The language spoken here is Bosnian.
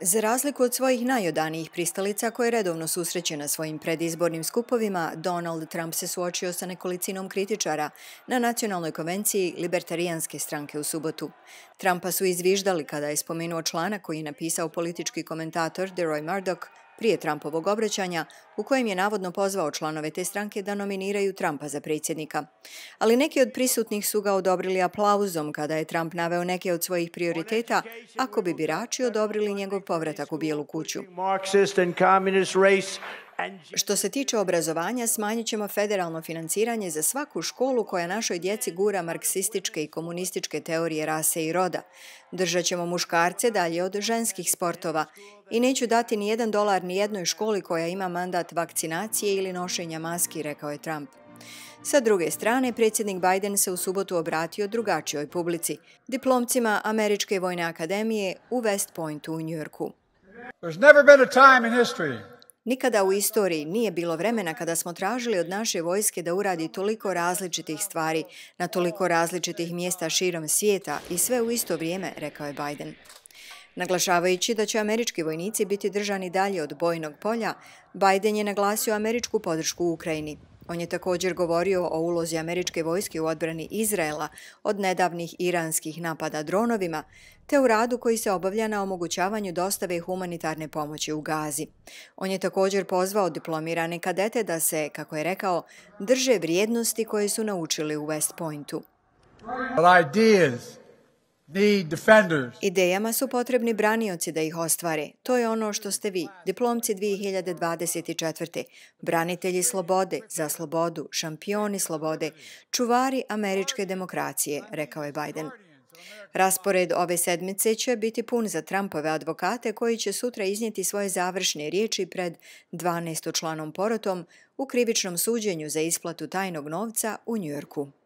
Za razliku od svojih najodanijih pristalica koje redovno susreće na svojim predizbornim skupovima, Donald Trump se suočio sa nekolicinom kritičara na nacionalnoj konvenciji Libertarijanske stranke u subotu. Trumpa su izviždali kada je spomenuo člana koji je napisao politički komentator DeRoy Murdoch prije Trumpovog obraćanja, u kojem je navodno pozvao članove te stranke da nominiraju Trumpa za predsjednika. Ali neki od prisutnih su ga odobrili aplauzom kada je Trump naveo neke od svojih prioriteta ako bi birači odobrili njegov povratak u Bijelu kuću. Što se tiče obrazovanja, smanjit ćemo federalno financiranje za svaku školu koja našoj djeci gura marksističke i komunističke teorije rase i roda. Držat ćemo muškarce dalje od ženskih sportova i neću dati ni jedan dolar ni jednoj školi koja ima mandat vakcinacije ili nošenja maski, rekao je Trump. Sa druge strane, predsjednik Biden se u subotu obratio drugačijoj publici, diplomcima Američke vojne akademije u West Pointu u Njurku. There's never been a time in history Nikada u istoriji nije bilo vremena kada smo tražili od naše vojske da uradi toliko različitih stvari na toliko različitih mjesta širom svijeta i sve u isto vrijeme, rekao je Biden. Naglašavajući da će američki vojnici biti držani dalje od bojnog polja, Biden je naglasio američku podršku u Ukrajini. On je također govorio o ulozi američke vojske u odbrani Izraela od nedavnih iranskih napada dronovima, te u radu koji se obavlja na omogućavanju dostave humanitarne pomoći u Gazi. On je također pozvao diplomirane kadete da se, kako je rekao, drže vrijednosti koje su naučili u West Pointu. Ideje Idejama su potrebni branioci da ih ostvare. To je ono što ste vi, diplomci 2024. Branitelji slobode, za slobodu, šampioni slobode, čuvari američke demokracije, rekao je Biden. Raspored ove sedmice će biti pun za Trumpove advokate koji će sutra iznijeti svoje završne riječi pred 12. članom porotom u krivičnom suđenju za isplatu tajnog novca u Njujorku.